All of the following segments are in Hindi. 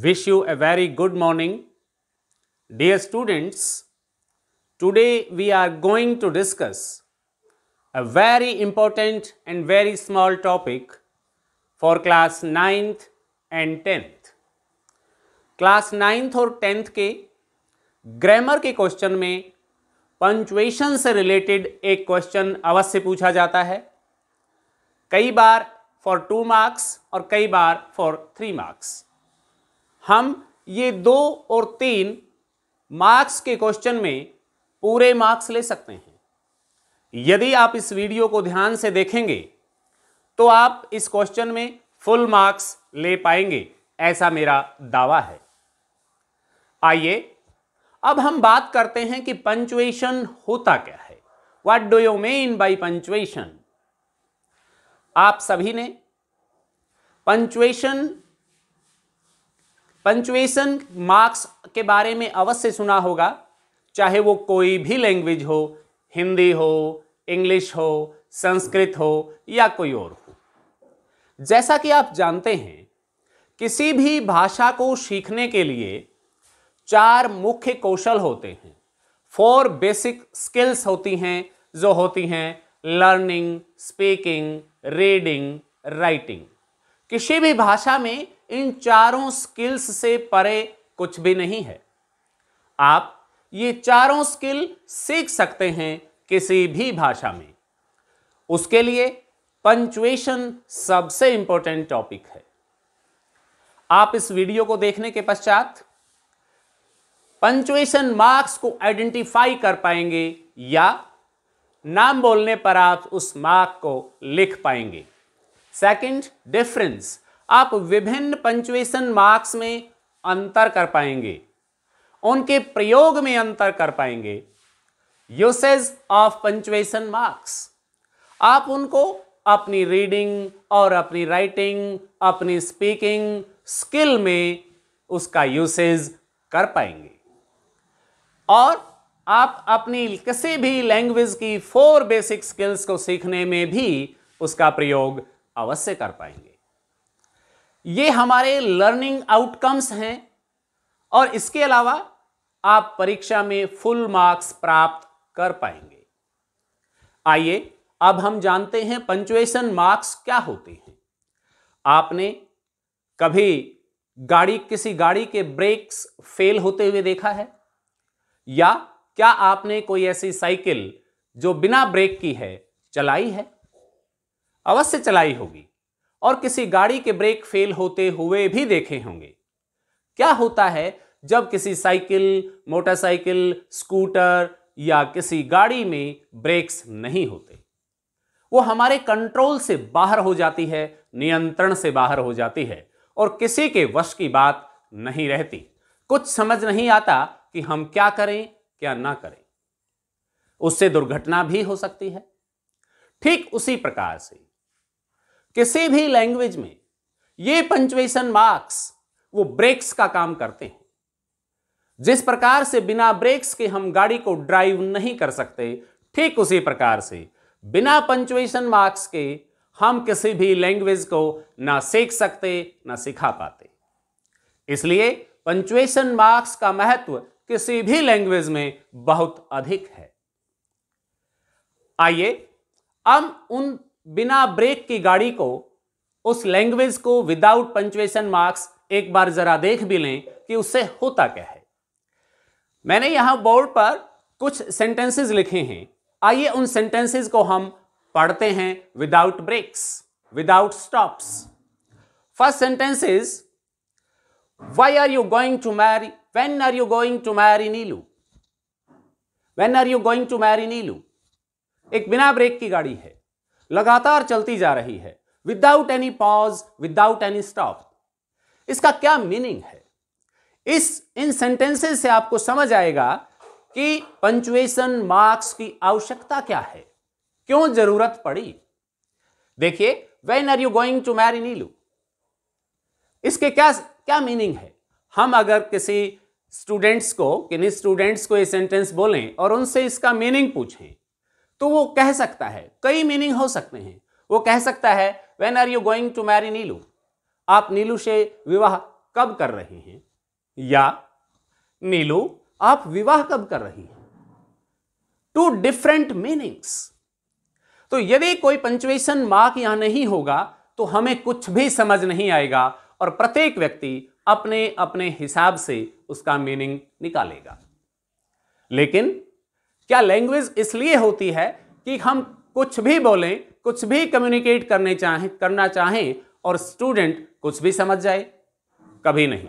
wish you a very good morning. Dear students, today we are going to discuss a very important and very small topic for class 9th and 10th. class 9th or 10th ke grammar ke question mein punctuation से रिलेटेड एक क्वेश्चन अवश्य पूछा जाता है कई बार फॉर टू मार्क्स और कई बार फॉर थ्री मार्क्स हम ये दो और तीन मार्क्स के क्वेश्चन में पूरे मार्क्स ले सकते हैं यदि आप इस वीडियो को ध्यान से देखेंगे तो आप इस क्वेश्चन में फुल मार्क्स ले पाएंगे ऐसा मेरा दावा है आइए अब हम बात करते हैं कि पंचुएशन होता क्या है what do you mean by punctuation आप सभी ने पंचुएशन पंचुएशन मार्क्स के बारे में अवश्य सुना होगा चाहे वो कोई भी लैंग्वेज हो हिंदी हो इंग्लिश हो संस्कृत हो या कोई और हो जैसा कि आप जानते हैं किसी भी भाषा को सीखने के लिए चार मुख्य कौशल होते हैं फोर बेसिक स्किल्स होती हैं जो होती हैं लर्निंग स्पीकिंग रीडिंग राइटिंग किसी भी भाषा में इन चारों स्किल्स से परे कुछ भी नहीं है आप ये चारों स्किल सीख सकते हैं किसी भी भाषा में उसके लिए पंचुएशन सबसे इंपॉर्टेंट टॉपिक है आप इस वीडियो को देखने के पश्चात पंचुएशन मार्क्स को आइडेंटिफाई कर पाएंगे या नाम बोलने पर आप उस मार्क को लिख पाएंगे सेकंड डिफरेंस आप विभिन्न पंचुएशन मार्क्स में अंतर कर पाएंगे उनके प्रयोग में अंतर कर पाएंगे यूसेज ऑफ पंचुएशन मार्क्स आप उनको अपनी रीडिंग और अपनी राइटिंग अपनी स्पीकिंग स्किल में उसका यूसेज कर पाएंगे और आप अपनी किसी भी लैंग्वेज की फोर बेसिक स्किल्स को सीखने में भी उसका प्रयोग अवश्य कर पाएंगे ये हमारे लर्निंग आउटकम्स हैं और इसके अलावा आप परीक्षा में फुल मार्क्स प्राप्त कर पाएंगे आइए अब हम जानते हैं पंचुएशन मार्क्स क्या होते हैं आपने कभी गाड़ी किसी गाड़ी के ब्रेक्स फेल होते हुए देखा है या क्या आपने कोई ऐसी साइकिल जो बिना ब्रेक की है चलाई है अवश्य चलाई होगी और किसी गाड़ी के ब्रेक फेल होते हुए भी देखे होंगे क्या होता है जब किसी साइकिल मोटरसाइकिल स्कूटर या किसी गाड़ी में ब्रेक्स नहीं होते वो हमारे कंट्रोल से बाहर हो जाती है नियंत्रण से बाहर हो जाती है और किसी के वश की बात नहीं रहती कुछ समझ नहीं आता कि हम क्या करें क्या ना करें उससे दुर्घटना भी हो सकती है ठीक उसी प्रकार से किसी भी लैंग्वेज में ये पंचुएशन मार्क्स वो ब्रेक्स का काम करते हैं जिस प्रकार से बिना ब्रेक्स के हम गाड़ी को ड्राइव नहीं कर सकते ठीक उसी प्रकार से बिना पंचुएशन मार्क्स के हम किसी भी लैंग्वेज को ना सीख सकते ना सिखा पाते इसलिए पंचुएशन मार्क्स का महत्व किसी भी लैंग्वेज में बहुत अधिक है आइए हम उन बिना ब्रेक की गाड़ी को उस लैंग्वेज को विदाउट पंचुएशन मार्क्स एक बार जरा देख भी लें कि उससे होता क्या है मैंने यहां बोर्ड पर कुछ सेंटेंसेस लिखे हैं आइए उन सेंटेंसेस को हम पढ़ते हैं without breaks without stops first sentence is why are you going to marry when are you going to marry Neelu when are you going to marry Neelu एक बिना ब्रेक की गाड़ी है लगातार चलती जा रही है without any pause without any stop इसका क्या मीनिंग है इस इन सेंटेंसेस से आपको समझ आएगा कि पंचुएशन मार्क्स की आवश्यकता क्या है क्यों जरूरत पड़ी देखिए when are you going to marry Neelu इसके क्या क्या मीनिंग है हम अगर किसी स्टूडेंट्स को किन्हीं स्टूडेंट्स को ये सेंटेंस बोलें और उनसे इसका मीनिंग पूछें तो वो कह सकता है कई मीनिंग हो सकते हैं वो कह सकता है when are you going to marry Neelu आप नीलू से विवाह कब कर रहे हैं या नीलू आप विवाह कब कर रही हैं टू डिफरेंट मीनिंग्स तो यदि कोई पंचुएशन मार्क यहां नहीं होगा तो हमें कुछ भी समझ नहीं आएगा और प्रत्येक व्यक्ति अपने अपने हिसाब से उसका मीनिंग निकालेगा लेकिन क्या लैंग्वेज इसलिए होती है कि हम कुछ भी बोलें कुछ भी कम्युनिकेट करने चाहें करना चाहें और स्टूडेंट कुछ भी समझ जाए कभी नहीं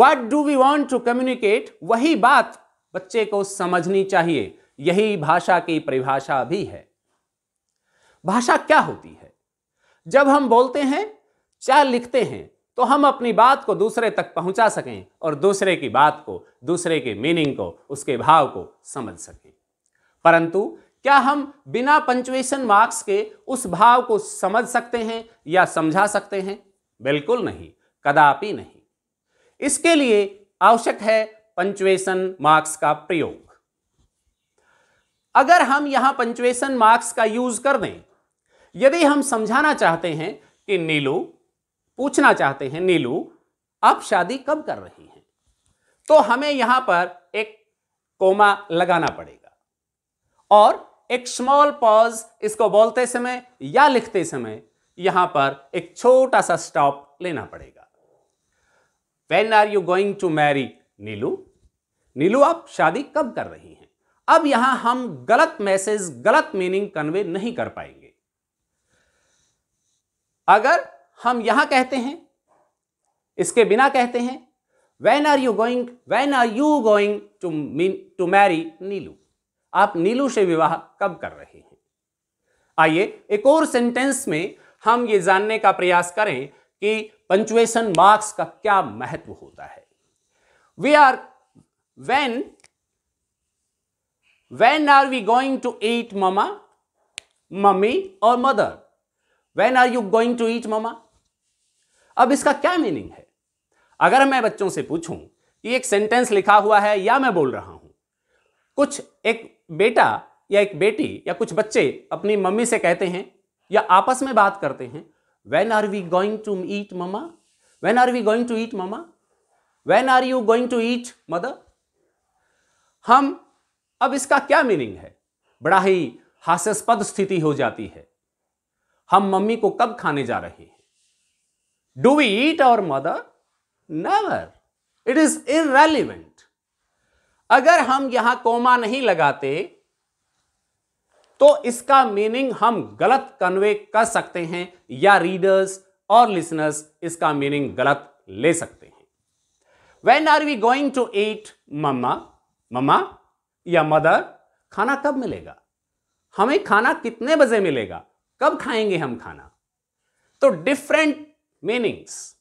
what do we want to communicate वही बात बच्चे को समझनी चाहिए यही भाषा की परिभाषा भी है भाषा क्या होती है जब हम बोलते हैं चाहे लिखते हैं तो हम अपनी बात को दूसरे तक पहुंचा सकें और दूसरे की बात को दूसरे के मीनिंग को उसके भाव को समझ सकें परंतु क्या हम बिना पंचुएशन मार्क्स के उस भाव को समझ सकते हैं या समझा सकते हैं बिल्कुल नहीं कदापि नहीं इसके लिए आवश्यक है पंचुएशन मार्क्स का प्रयोग अगर हम यहां पंचुएशन मार्क्स का यूज कर दें यदि हम समझाना चाहते हैं कि नीलू पूछना चाहते हैं नीलू आप शादी कब कर रही हैं तो हमें यहां पर एक कोमा लगाना पड़ेगा और एक स्मॉल पॉज इसको बोलते समय या लिखते समय यहां पर एक छोटा सा स्टॉप लेना पड़ेगा when are you going to marry Neelu Neelu आप शादी कब कर रही हैं अब यहां हम गलत मैसेज गलत मीनिंग कन्वे नहीं कर पाएंगे अगर हम यहां कहते हैं इसके बिना कहते हैं when are you going when are you going to mean to marry Neelu आप नीलू से विवाह कब कर रहे हैं आइए एक और सेंटेंस में हम ये जानने का प्रयास करें कि पंचुएशन मार्क्स का क्या महत्व होता है we are when when are we going to eat mama mummy और mother when are you going to eat mama अब इसका क्या मीनिंग है अगर मैं बच्चों से पूछूं कि एक सेंटेंस लिखा हुआ है या मैं बोल रहा हूं कुछ एक बेटा या एक बेटी या कुछ बच्चे अपनी मम्मी से कहते हैं या आपस में बात करते हैं when are we going to eat mama when are we going to eat mama when are you going to eat mother हम अब इसका क्या मीनिंग है बड़ा ही हास्यास्पद स्थिति हो जाती है हम मम्मी को कब खाने जा रहे हैं Do we eat our mother? Never. It is irrelevant. अगर हम यहां कोमा नहीं लगाते तो इसका मीनिंग हम गलत कन्वे कर सकते हैं या रीडर्स और लिसनर्स इसका मीनिंग गलत ले सकते हैं when are we going to eat mamma mamma या मदर खाना कब मिलेगा हमें खाना कितने बजे मिलेगा कब खाएंगे हम खाना तो different meanings.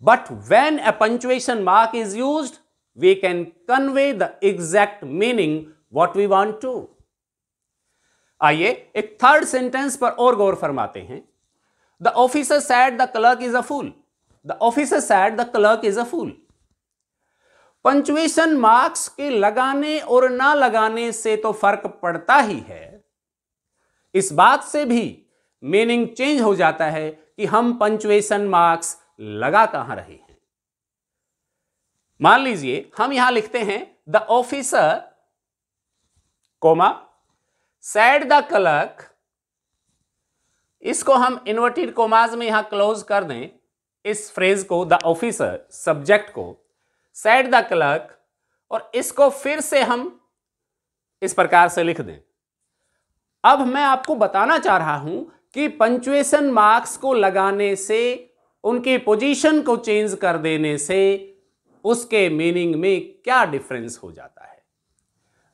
But when a punctuation mark is used, we can convey the exact meaning what we want to. आइए एक थर्ड सेंटेंस पर और गौर फरमाते हैं the officer said the clerk is a fool the officer said the clerk is a fool punctuation marks के लगाने और ना लगाने से तो फर्क पड़ता ही है इस बात से भी मीनिंग चेंज हो जाता है कि हम पंचुएशन मार्क्स लगा कहां रहे हैं मान लीजिए हम यहां लिखते हैं the officer comma said the clerk इसको हम इन्वर्टेड कोमाज में यहां क्लोज कर दें इस फ्रेज को द ऑफिसर सब्जेक्ट को सैड द क्लर्क और इसको फिर से हम इस प्रकार से लिख दें अब मैं आपको बताना चाह रहा हूं कि पंचुएशन मार्क्स को लगाने से उनकी पोजीशन को चेंज कर देने से उसके मीनिंग में क्या डिफरेंस हो जाता है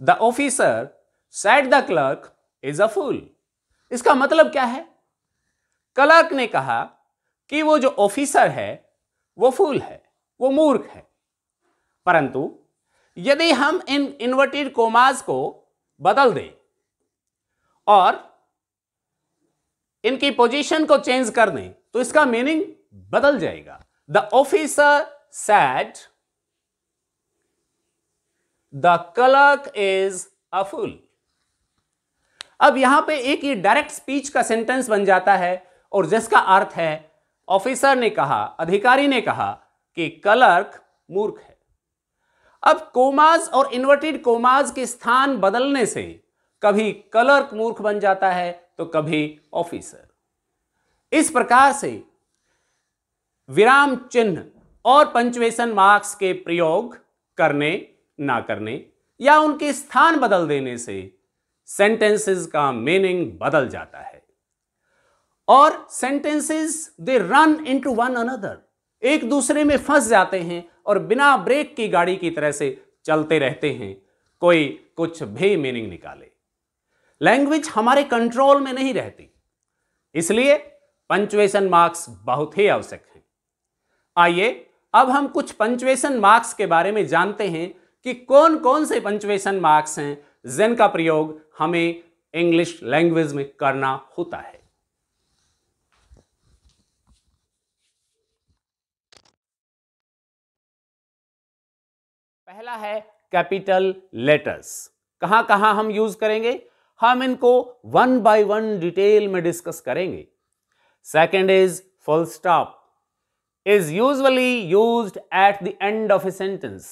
the officer said the clerk is a fool इसका मतलब क्या है क्लर्क ने कहा कि वो जो ऑफिसर है वो फूल है वो मूर्ख है परंतु यदि हम इन इन्वर्टेड कोमाज को बदल दें और इनकी पोजीशन को चेंज कर दें तो इसका मीनिंग बदल जाएगा the officer said the clerk is a fool अब यहां पे एक ये डायरेक्ट स्पीच का सेंटेंस बन जाता है और जिसका अर्थ है ऑफिसर ने कहा अधिकारी ने कहा कि कलर्क मूर्ख है अब कोमाज और इन्वर्टेड कोमाज के स्थान बदलने से कभी कलर्क मूर्ख बन जाता है तो कभी ऑफिसर इस प्रकार से विराम चिन्ह और पंचवेशन मार्क्स के प्रयोग करने ना करने या उनके स्थान बदल देने से सेंटेंसेस का मीनिंग बदल जाता है और sentences they run into one another एक दूसरे में फंस जाते हैं और बिना ब्रेक की गाड़ी की तरह से चलते रहते हैं कोई कुछ भी मीनिंग निकाले लैंग्वेज हमारे कंट्रोल में नहीं रहती इसलिए पंचुएशन मार्क्स बहुत ही आवश्यक हैं आइए अब हम कुछ पंचुएशन मार्क्स के बारे में जानते हैं कि कौन कौन से पंचुएशन मार्क्स हैं जिनका प्रयोग हमें इंग्लिश लैंग्वेज में करना होता है पहला है कैपिटल लेटर्स कहां कहां हम यूज करेंगे हम इनको वन बाय वन डिटेल में डिस्कस करेंगे second is full stop is usually use at the end of a sentence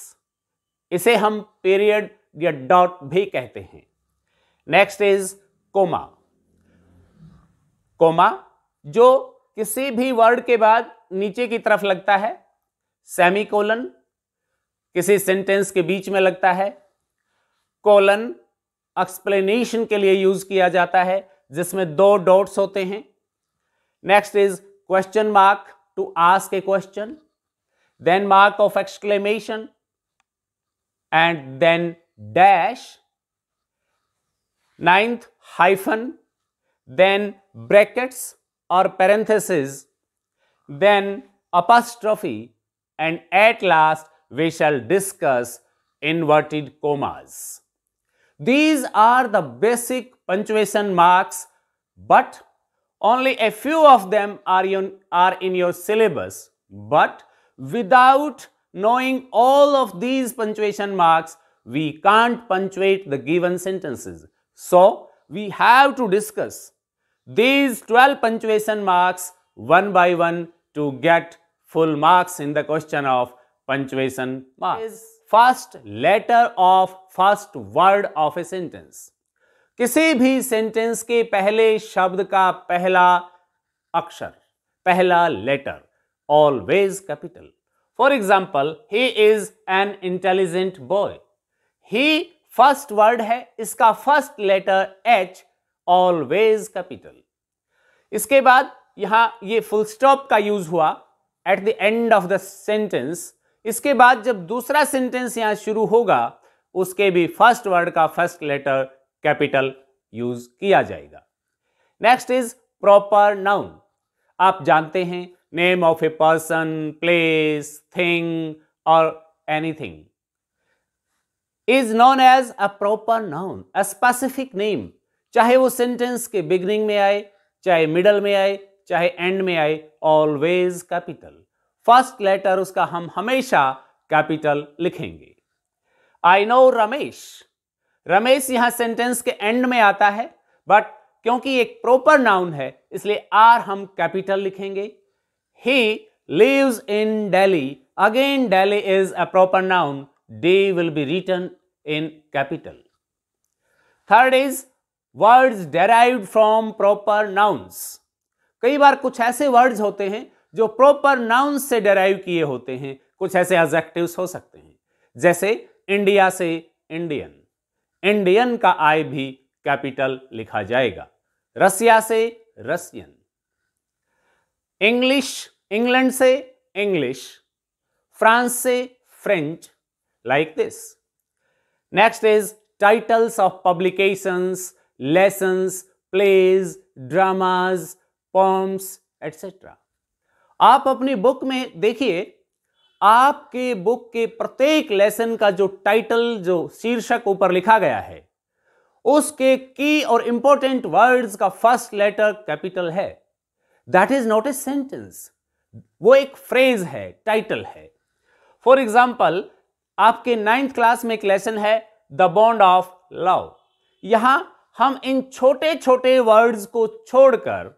इसे हम पीरियड या डॉट भी कहते हैं नेक्स्ट इज कोमा कोमा जो किसी भी वर्ड के बाद नीचे की तरफ लगता है सेमी कोलन किसी सेंटेंस के बीच में लगता है कोलन एक्सप्लेनेशन के लिए यूज किया जाता है जिसमें दो डॉट्स होते हैं next is question mark to ask a question then mark of exclamation and then dash ninth hyphen then brackets or parenthesis then apostrophe and at last we shall discuss inverted commas These are the basic punctuation marks, but only a few of them are, in, are in your syllabus. But without knowing all of these punctuation marks, we can't punctuate the given sentences. So, we have to discuss these 12 punctuation marks one by one to get full marks in the question of punctuation marks. First letter of first word of a sentence किसी भी सेंटेंस के पहले शब्द का पहला अक्षर पहला letter always capital for example he is an intelligent boy he first word है इसका first letter H always capital इसके बाद यहां ये फुल स्टॉप का यूज हुआ at the end of the sentence इसके बाद जब दूसरा सेंटेंस यहां शुरू होगा उसके भी फर्स्ट वर्ड का फर्स्ट लेटर कैपिटल यूज किया जाएगा नेक्स्ट इज प्रॉपर नाउन आप जानते हैं name of a person place thing or anything is known as a proper noun a specific name चाहे वो सेंटेंस के बिगनिंग में आए चाहे मिडल में आए चाहे एंड में आए ऑलवेज कैपिटल फर्स्ट लेटर उसका हम हमेशा कैपिटल लिखेंगे आई नो रमेश रमेश यहां सेंटेंस के एंड में आता है बट क्योंकि एक प्रॉपर नाउन है इसलिए आर हम कैपिटल लिखेंगे he lives in Delhi again Delhi is a proper noun day will be written in capital third is words derive from proper nouns कई बार कुछ ऐसे वर्ड्स होते हैं जो प्रॉपर नाउन से डेराइव किए होते हैं कुछ ऐसे एजेक्टिव्स हो सकते हैं जैसे इंडिया से इंडियन इंडियन का आय भी कैपिटल लिखा जाएगा रसिया से रसियन इंग्लिश इंग्लैंड से इंग्लिश फ्रांस से French like this next is titles of publications lessons plays dramas poems etcetera आप अपनी बुक में देखिए आपके बुक के प्रत्येक लेसन का जो टाइटल जो शीर्षक ऊपर लिखा गया है उसके की और इंपॉर्टेंट वर्ड्स का फर्स्ट लेटर कैपिटल है that is not a sentence वो एक फ्रेज है टाइटल है फॉर एग्जाम्पल आपके नाइन्थ क्लास में एक लेसन है द बॉन्ड ऑफ लव यहां हम इन छोटे छोटे वर्ड्स को छोड़कर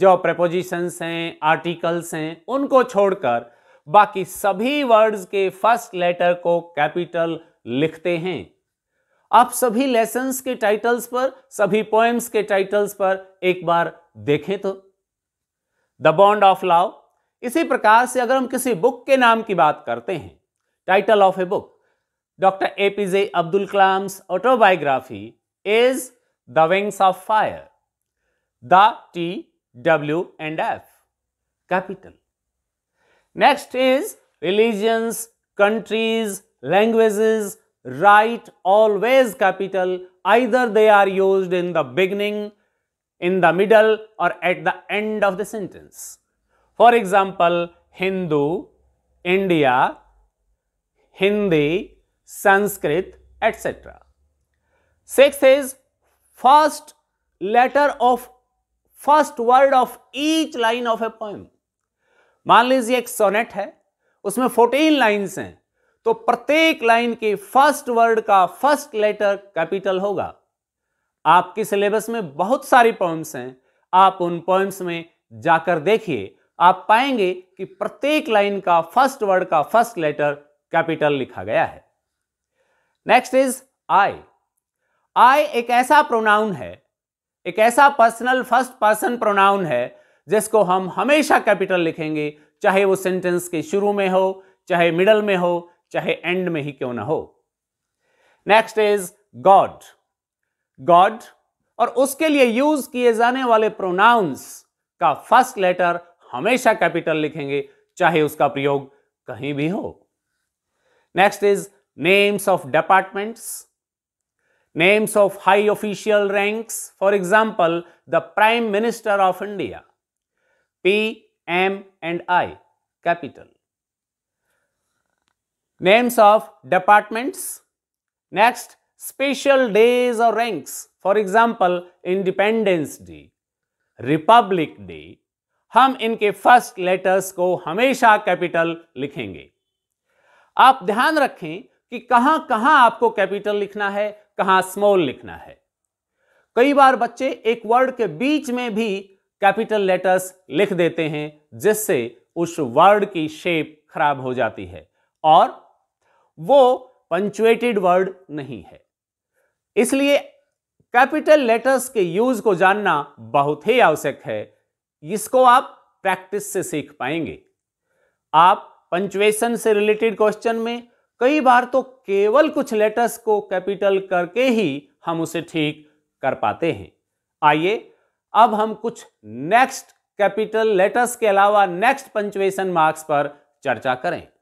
जो प्रपोजिशंस हैं आर्टिकल्स हैं उनको छोड़कर बाकी सभी वर्ड्स के फर्स्ट लेटर को कैपिटल लिखते हैं आप सभी लेसन्स के टाइटल्स पर सभी पोएम्स के टाइटल्स पर एक बार देखें तो द बॉन्ड ऑफ लव इसी प्रकार से अगर हम किसी बुक के नाम की बात करते हैं title of a book doctor A P J Abdul Kalam's autobiography is the wings of fire the T W and F, capital. Next is religions, countries, languages, right, always capital. Either they are used in the beginning, in the middle or at the end of the sentence. For example, Hindu, India, Hindi, Sanskrit, etc. Sixth is first letter of first word of each line of a poem मान लीजिए एक सोनेट है उसमें फोर्टीन लाइन्स हैं तो प्रत्येक लाइन के फर्स्ट वर्ड का फर्स्ट लेटर कैपिटल होगा आपके सिलेबस में बहुत सारी पोएम्स हैं आप उन पोएम्स में जाकर देखिए आप पाएंगे कि प्रत्येक लाइन का फर्स्ट वर्ड का फर्स्ट लेटर कैपिटल लिखा गया है नेक्स्ट इज आई आई एक ऐसा प्रोनाउन है एक ऐसा पर्सनल फर्स्ट पर्सन प्रोनाउन है जिसको हम हमेशा कैपिटल लिखेंगे चाहे वो सेंटेंस के शुरू में हो चाहे मिडल में हो चाहे एंड में ही क्यों ना हो नेक्स्ट इज गॉड गॉड और उसके लिए यूज किए जाने वाले प्रोनाउंस का फर्स्ट लेटर हमेशा कैपिटल लिखेंगे चाहे उसका प्रयोग कहीं भी हो next is names of departments names of high official ranks, for example, the Prime Minister of India, P, M and I, capital. Names of departments. Next, special days or ranks, for example, Independence Day, Republic Day. हम इनके फर्स्ट लेटर्स को हमेशा कैपिटल लिखेंगे आप ध्यान रखें कि कहां कहां आपको कैपिटल लिखना है कहां स्मॉल लिखना है कई बार बच्चे एक वर्ड के बीच में भी कैपिटल लेटर्स लिख देते हैं जिससे उस वर्ड की शेप खराब हो जाती है और वो पंचुएटेड वर्ड नहीं है इसलिए कैपिटल लेटर्स के यूज को जानना बहुत ही आवश्यक है इसको आप प्रैक्टिस से सीख पाएंगे आप पंचुएशन से रिलेटेड क्वेश्चन में कई बार तो केवल कुछ लेटर्स को कैपिटल करके ही हम उसे ठीक कर पाते हैं आइए अब हम कुछ नेक्स्ट कैपिटल लेटर्स के अलावा नेक्स्ट पंचुएशन मार्क्स पर चर्चा करें